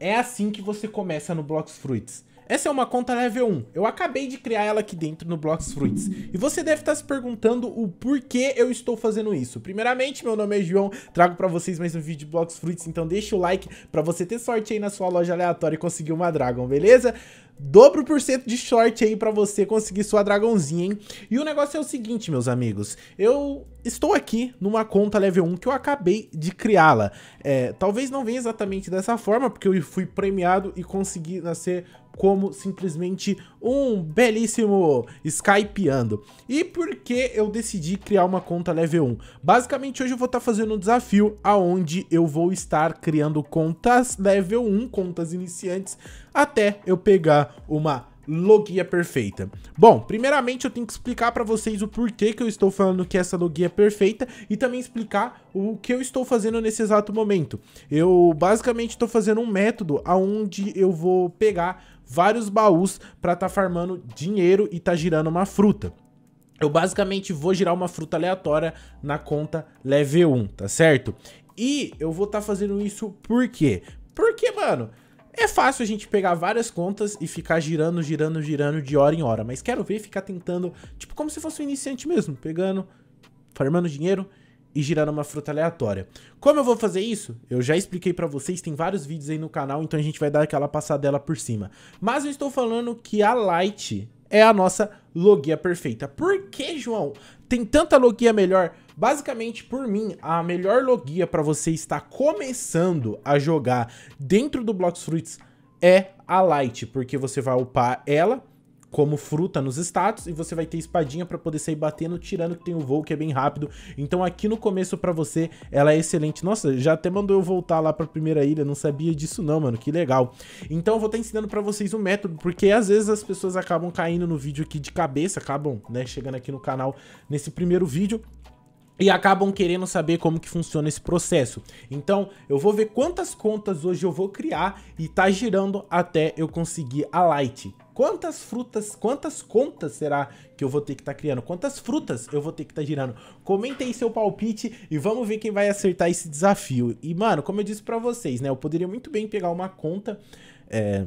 É assim que você começa no Blocks Fruits. Essa é uma conta level 1. Eu acabei de criar ela aqui dentro no Blocks Fruits. E você deve estar se perguntando o porquê eu estou fazendo isso. Primeiramente, meu nome é João, trago para vocês mais um vídeo de Blocks Fruits, então deixa o like para você ter sorte aí na sua loja aleatória e conseguir uma Dragon, beleza? dobro por cento de short aí para você conseguir sua dragãozinha, hein? E o negócio é o seguinte, meus amigos, eu estou aqui numa conta level 1 que eu acabei de criá-la. É, talvez não venha exatamente dessa forma, porque eu fui premiado e consegui nascer como simplesmente um belíssimo Skypeando. E por que eu decidi criar uma conta level 1? Basicamente hoje eu vou estar tá fazendo um desafio aonde eu vou estar criando contas level 1, contas iniciantes, até eu pegar uma logia perfeita. Bom, primeiramente eu tenho que explicar para vocês o porquê que eu estou falando que essa logia é perfeita e também explicar o que eu estou fazendo nesse exato momento. Eu basicamente estou fazendo um método aonde eu vou pegar vários baús para estar tá farmando dinheiro e estar tá girando uma fruta. Eu basicamente vou girar uma fruta aleatória na conta level 1, tá certo? E eu vou estar tá fazendo isso por quê? Porque, mano, é fácil a gente pegar várias contas e ficar girando, girando, girando de hora em hora, mas quero ver ficar tentando, tipo, como se fosse um iniciante mesmo, pegando, farmando dinheiro e girando uma fruta aleatória. Como eu vou fazer isso? Eu já expliquei para vocês, tem vários vídeos aí no canal, então a gente vai dar aquela passadela por cima. Mas eu estou falando que a Light é a nossa logia perfeita. Por que, João? Tem tanta logia melhor? Basicamente, por mim, a melhor logia para você estar começando a jogar dentro do Blox Fruits é a Light, porque você vai upar ela como fruta nos status e você vai ter espadinha para poder sair batendo, tirando que tem o um voo que é bem rápido. Então aqui no começo para você ela é excelente. Nossa, já até mandou eu voltar lá para a primeira ilha, não sabia disso não, mano, que legal. Então eu vou estar tá ensinando para vocês um método, porque às vezes as pessoas acabam caindo no vídeo aqui de cabeça, acabam, né, chegando aqui no canal nesse primeiro vídeo e acabam querendo saber como que funciona esse processo. Então, eu vou ver quantas contas hoje eu vou criar e tá girando até eu conseguir a Light. Quantas frutas, quantas contas será que eu vou ter que estar tá criando? Quantas frutas eu vou ter que estar tá girando? Comenta aí seu palpite e vamos ver quem vai acertar esse desafio. E, mano, como eu disse para vocês, né? Eu poderia muito bem pegar uma conta... É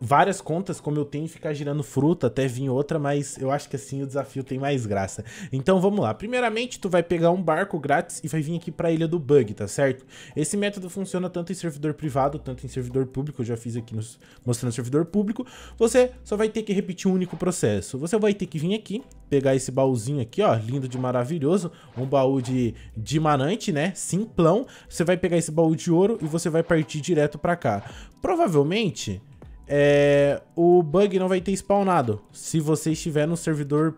várias contas como eu tenho ficar girando fruta até vir outra, mas eu acho que assim o desafio tem mais graça. Então vamos lá. Primeiramente, tu vai pegar um barco grátis e vai vir aqui para a Ilha do Bug, tá certo? Esse método funciona tanto em servidor privado, tanto em servidor público, eu já fiz aqui nos, mostrando servidor público. Você só vai ter que repetir um único processo. Você vai ter que vir aqui, pegar esse baúzinho aqui, ó, lindo de maravilhoso, um baú de diamante, né, simplão. Você vai pegar esse baú de ouro e você vai partir direto para cá. Provavelmente é, o bug não vai ter spawnado se você estiver no servidor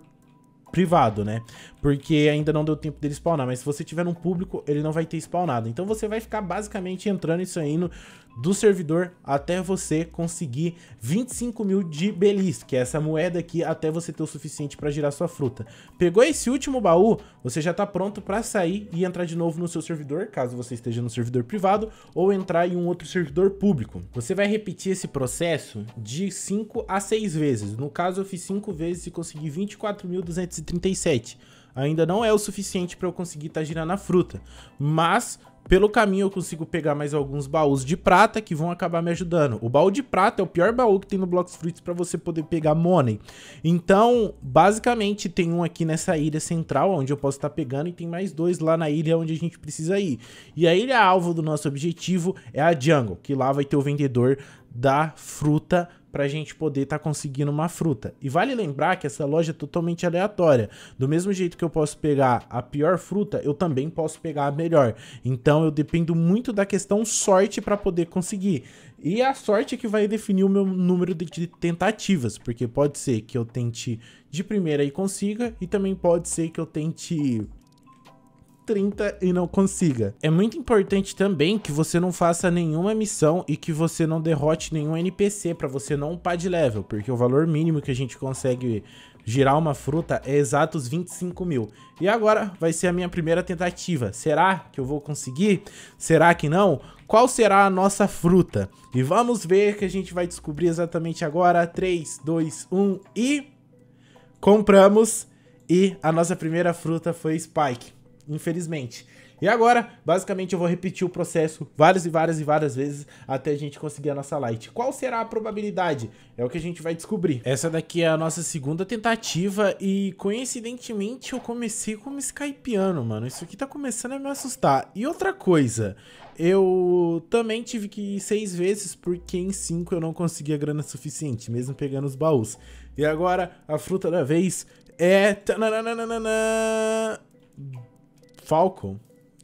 privado, né? Porque ainda não deu tempo dele spawnar, mas se você tiver num público, ele não vai ter spawnado. Então você vai ficar basicamente entrando e saindo do servidor até você conseguir 25 mil de Belis, que é essa moeda aqui, até você ter o suficiente para girar sua fruta. Pegou esse último baú, você já está pronto para sair e entrar de novo no seu servidor, caso você esteja no servidor privado, ou entrar em um outro servidor público. Você vai repetir esse processo de 5 a 6 vezes. No caso, eu fiz 5 vezes e consegui 24.237 ainda não é o suficiente para eu conseguir estar tá girando a fruta, mas pelo caminho eu consigo pegar mais alguns baús de prata que vão acabar me ajudando. O baú de prata é o pior baú que tem no Blocks Fruits para você poder pegar money. Então, basicamente, tem um aqui nessa ilha central onde eu posso estar tá pegando e tem mais dois lá na ilha onde a gente precisa ir. E a ilha alvo do nosso objetivo é a jungle, que lá vai ter o vendedor da fruta para a gente poder estar tá conseguindo uma fruta. E vale lembrar que essa loja é totalmente aleatória. Do mesmo jeito que eu posso pegar a pior fruta, eu também posso pegar a melhor. Então eu dependo muito da questão sorte para poder conseguir. E é a sorte é que vai definir o meu número de tentativas, porque pode ser que eu tente de primeira e consiga, e também pode ser que eu tente 30 e não consiga. É muito importante também que você não faça nenhuma missão e que você não derrote nenhum NPC para você não upar de level, porque o valor mínimo que a gente consegue girar uma fruta é exatos 25 mil. E agora vai ser a minha primeira tentativa. Será que eu vou conseguir? Será que não? Qual será a nossa fruta? E vamos ver que a gente vai descobrir exatamente agora. 3, 2, 1 e... Compramos! E a nossa primeira fruta foi Spike infelizmente. E agora, basicamente, eu vou repetir o processo várias e várias e várias vezes até a gente conseguir a nossa light. Qual será a probabilidade? É o que a gente vai descobrir. Essa daqui é a nossa segunda tentativa e, coincidentemente, eu comecei como Skypeano, mano. Isso aqui tá começando a me assustar. E outra coisa, eu também tive que ir seis vezes porque em cinco eu não conseguia grana suficiente, mesmo pegando os baús. E agora, a fruta da vez é... Falcon.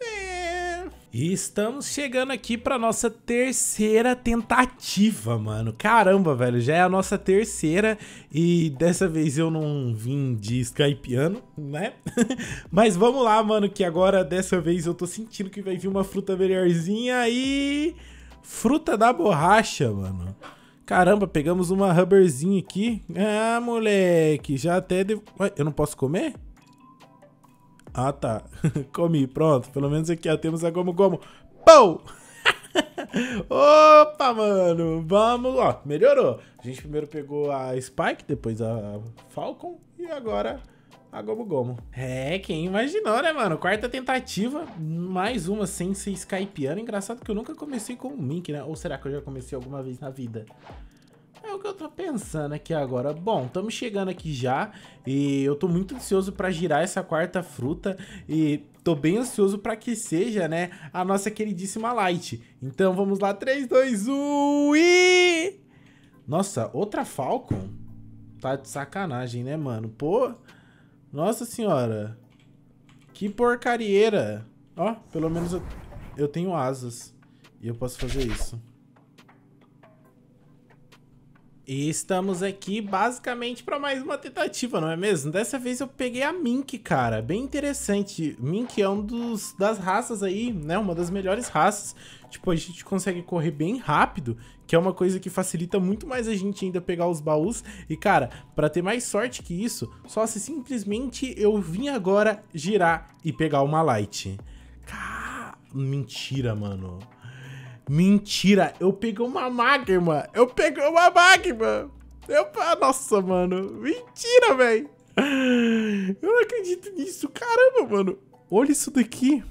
É... E estamos chegando aqui para nossa terceira tentativa, mano. Caramba, velho, já é a nossa terceira e dessa vez eu não vim de Skypeano, né? Mas vamos lá, mano, que agora dessa vez eu tô sentindo que vai vir uma fruta melhorzinha e... Fruta da borracha, mano. Caramba, pegamos uma rubberzinha aqui. Ah, moleque, já até... Devo... Ué, eu não posso comer? Ah, tá. Comi, pronto. Pelo menos aqui, ó, temos a Gomu Gomu. Pou! Opa, mano. Vamos, ó. Melhorou. A gente primeiro pegou a Spike, depois a Falcon e agora a Gomu Gomu. É, quem imaginou, né, mano? Quarta tentativa, mais uma sem ser Skypeando. Engraçado que eu nunca comecei com o Mink, né? Ou será que eu já comecei alguma vez na vida? É o que eu tô pensando aqui agora. Bom, estamos chegando aqui já e eu tô muito ansioso para girar essa quarta fruta e tô bem ansioso para que seja, né, a nossa queridíssima Light. Então vamos lá, 3, 2, 1 e... Nossa, outra Falcon? Tá de sacanagem, né, mano? Pô, nossa senhora. Que porcarieira. Ó, pelo menos eu, eu tenho asas e eu posso fazer isso. E estamos aqui basicamente para mais uma tentativa, não é mesmo? Dessa vez eu peguei a Mink, cara. Bem interessante. Mink é um dos das raças aí, né? Uma das melhores raças. Tipo, a gente consegue correr bem rápido, que é uma coisa que facilita muito mais a gente ainda pegar os baús. E, cara, para ter mais sorte que isso, só se simplesmente eu vim agora girar e pegar uma light. Cara, mentira, mano. Mentira, eu peguei uma magma. Eu peguei uma magma. Eu... Nossa, mano. Mentira, velho. Eu não acredito nisso. Caramba, mano. Olha isso daqui.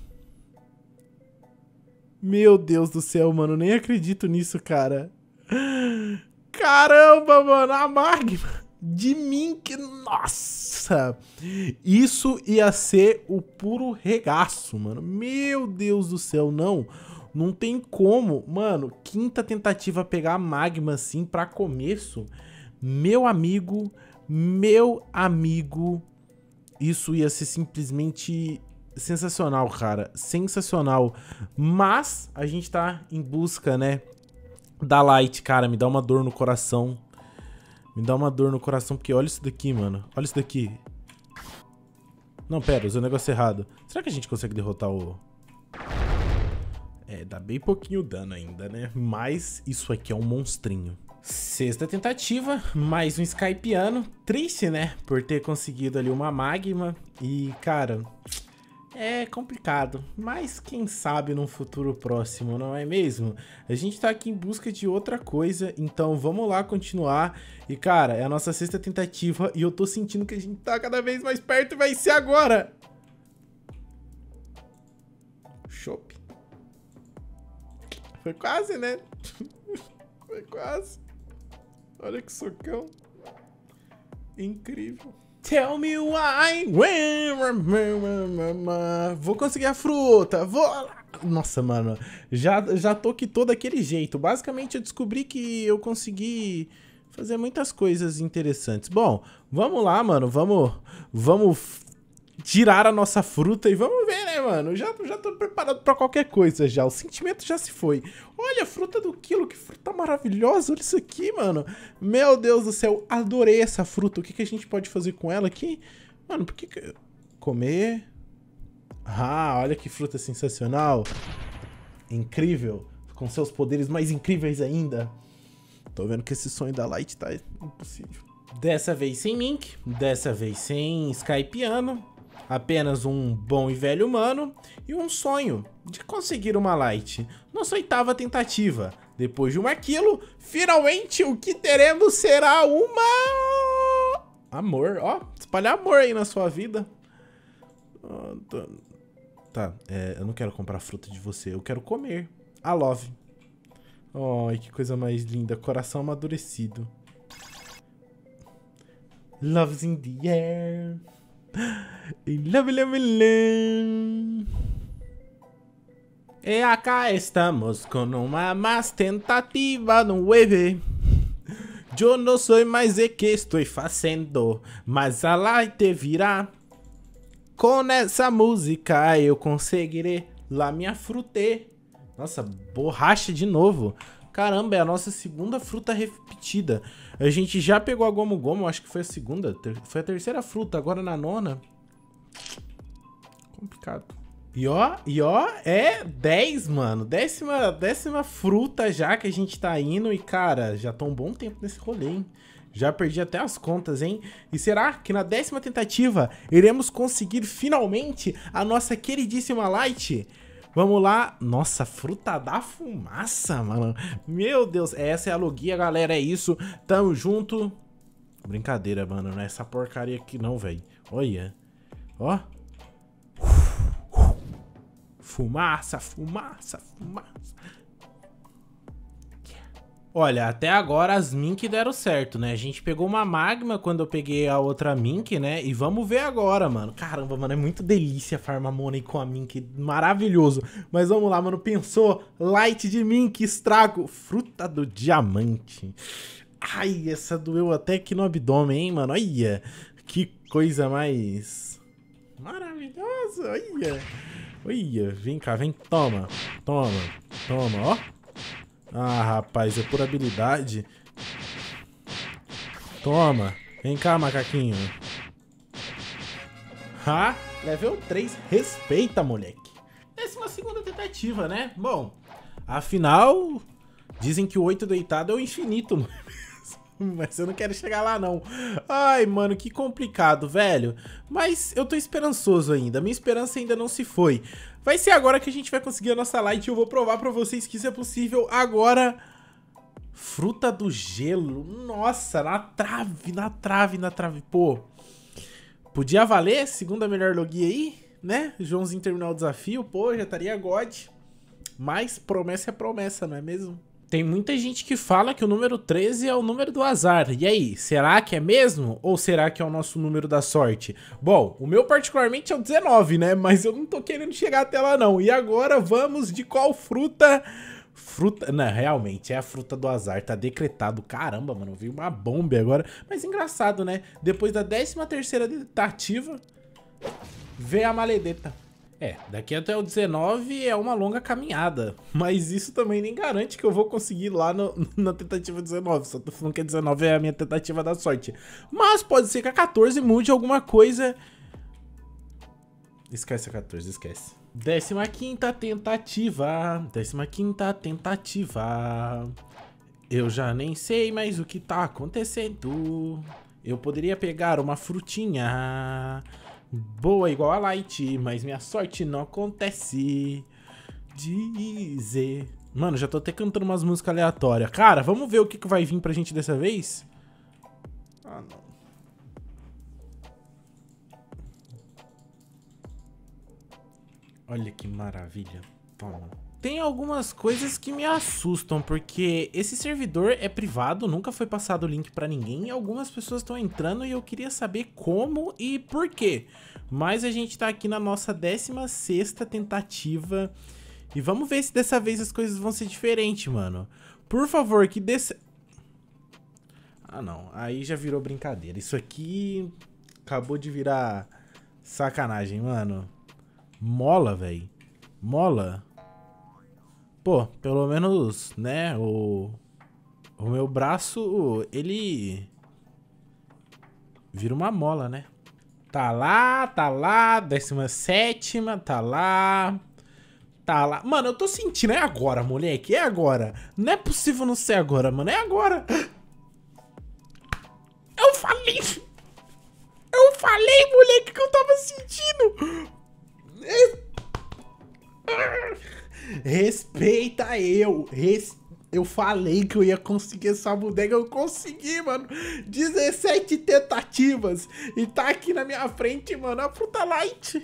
Meu Deus do céu, mano. Nem acredito nisso, cara. Caramba, mano. A magma de mim que... Nossa! Isso ia ser o puro regaço, mano. Meu Deus do céu, não. Não. Não tem como, mano, quinta tentativa pegar magma assim pra começo. Meu amigo, meu amigo, isso ia ser simplesmente sensacional, cara. Sensacional. Mas a gente tá em busca, né, da Light, cara. Me dá uma dor no coração. Me dá uma dor no coração, porque olha isso daqui, mano. Olha isso daqui. Não, pera, usei o negócio errado. Será que a gente consegue derrotar o... É, dá bem pouquinho dano ainda, né? Mas isso aqui é um monstrinho. Sexta tentativa, mais um Skypeano. Triste, né? Por ter conseguido ali uma Magma. E, cara, é complicado. Mas quem sabe num futuro próximo, não é mesmo? A gente tá aqui em busca de outra coisa, então vamos lá continuar. E, cara, é a nossa sexta tentativa e eu tô sentindo que a gente tá cada vez mais perto e vai ser agora! Chope. Foi quase, né? Foi quase. Olha que socão. Incrível. Tell me why. Vou conseguir a fruta. Vou lá. Nossa, mano. Já, já tô aqui todo aquele jeito. Basicamente, eu descobri que eu consegui fazer muitas coisas interessantes. Bom, vamos lá, mano. Vamos, vamos tirar a nossa fruta e vamos ver mano? Já, já tô preparado para qualquer coisa já. O sentimento já se foi. Olha, fruta do quilo, que fruta maravilhosa. Olha isso aqui, mano. Meu Deus do céu, adorei essa fruta. O que, que a gente pode fazer com ela aqui? Mano, por que. que... Comer. Ah, olha que fruta sensacional. Incrível. Com seus poderes mais incríveis ainda. Tô vendo que esse sonho da Light tá impossível. Dessa vez sem Mink, dessa vez sem Skypiano, apenas um bom e velho humano e um sonho de conseguir uma light. Nossa oitava tentativa. Depois de uma aquilo finalmente o que teremos será uma... Amor, ó, espalhar amor aí na sua vida. Tá, é, eu não quero comprar fruta de você, eu quero comer. A love. Ai, que coisa mais linda. Coração amadurecido. Love's in the air. E acá estamos com uma mais tentativa no web. Eu não sou mais o que estou fazendo, mas a light virá. Com essa música eu conseguirei lá minha frute. Nossa, borracha de novo. Caramba, é a nossa segunda fruta repetida. A gente já pegou a Gomu Gomu, acho que foi a segunda. Foi a terceira fruta, agora na nona. Complicado. E ó, e ó, é 10, mano. Décima, décima fruta já que a gente tá indo. E, cara, já tá um bom tempo nesse rolê, hein? Já perdi até as contas, hein? E será que na décima tentativa iremos conseguir finalmente a nossa queridíssima Light? Vamos lá. Nossa, fruta da fumaça, mano. Meu Deus, essa é a logia, galera. É isso. Tamo junto. Brincadeira, mano. Não é essa porcaria aqui não, velho. Olha. Ó. Fumaça, fumaça, fumaça. Olha, até agora as Mink deram certo, né? A gente pegou uma Magma quando eu peguei a outra Mink, né? E vamos ver agora, mano. Caramba, mano, é muito delícia farmar Money com a Mink. Maravilhoso. Mas vamos lá, mano. Pensou? Light de Mink, estrago. Fruta do diamante. Ai, essa doeu até aqui no abdômen, hein, mano? Olha, que coisa mais maravilhosa. Olha, olha. Vem cá, vem. Toma, toma, toma, ó. Ah, rapaz, é por habilidade. Toma. Vem cá, macaquinho. Ha! Level 3. Respeita, moleque. Décima segunda tentativa, né? Bom, afinal, dizem que o 8 deitado é o infinito, mano. Mas eu não quero chegar lá, não. Ai, mano, que complicado, velho. Mas eu tô esperançoso ainda. Minha esperança ainda não se foi. Vai ser agora que a gente vai conseguir a nossa light e eu vou provar pra vocês que isso é possível agora. Fruta do gelo. Nossa, na trave, na trave, na trave. Pô, podia valer, segunda melhor login aí, né? Joãozinho terminar o desafio, pô, já estaria God. Mas promessa é promessa, não é mesmo? Tem muita gente que fala que o número 13 é o número do azar. E aí, será que é mesmo? Ou será que é o nosso número da sorte? Bom, o meu particularmente é o 19, né? Mas eu não tô querendo chegar até lá, não. E agora vamos de qual fruta Fruta. Não, realmente, é a fruta do azar. Tá decretado. Caramba, mano. vi uma bomba agora. Mas engraçado, né? Depois da 13 terceira tentativa, vem a maledeta. É, daqui até o 19 é uma longa caminhada, mas isso também nem garante que eu vou conseguir lá no, na tentativa 19, só tô falando que a é 19 é a minha tentativa da sorte. Mas pode ser que a 14 mude alguma coisa... Esquece a 14, esquece. 15 tentativa, 15 tentativa... Eu já nem sei mais o que tá acontecendo. Eu poderia pegar uma frutinha boa igual a Light, mas minha sorte não acontece. Dizer. Mano, já tô até cantando umas músicas aleatórias. Cara, vamos ver o que, que vai vir pra gente dessa vez? Ah, não. Olha que maravilha. Toma tem algumas coisas que me assustam, porque esse servidor é privado, nunca foi passado o link pra ninguém, e algumas pessoas estão entrando e eu queria saber como e por quê. Mas a gente tá aqui na nossa 16ª tentativa, e vamos ver se dessa vez as coisas vão ser diferentes, mano. Por favor, que desse... Ah, não. Aí já virou brincadeira. Isso aqui acabou de virar sacanagem, mano. Mola, velho. Mola pô, pelo menos, né, o, o meu braço, ele vira uma mola, né? Tá lá, tá lá, décima sétima, tá lá, tá lá. Mano, eu tô sentindo, é agora, moleque, é agora. Não é possível não ser agora, mano, é agora. Eu falei, eu falei, moleque, que eu tava sentindo. Respeita eu. Res... Eu falei que eu ia conseguir essa bodega, eu consegui, mano. 17 tentativas e tá aqui na minha frente, mano, a fruta light.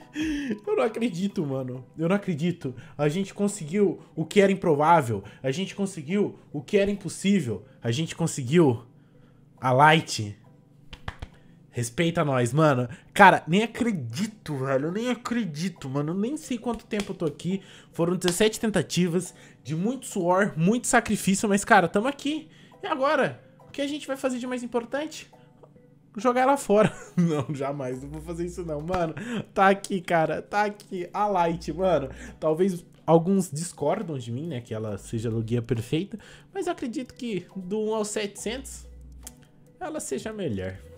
Eu não acredito, mano. Eu não acredito. A gente conseguiu o que era improvável, a gente conseguiu o que era impossível, a gente conseguiu a light. Respeita nós, mano. Cara, nem acredito, velho. Eu nem acredito, mano. nem sei quanto tempo eu tô aqui. Foram 17 tentativas, de muito suor, muito sacrifício, mas, cara, tamo aqui. E agora? O que a gente vai fazer de mais importante? Jogar ela fora. não, jamais. Não vou fazer isso, não, mano. Tá aqui, cara. Tá aqui. A Light, mano. Talvez Alguns discordam de mim, né, que ela seja a guia perfeita, mas eu acredito que do 1 ao 700 ela seja melhor.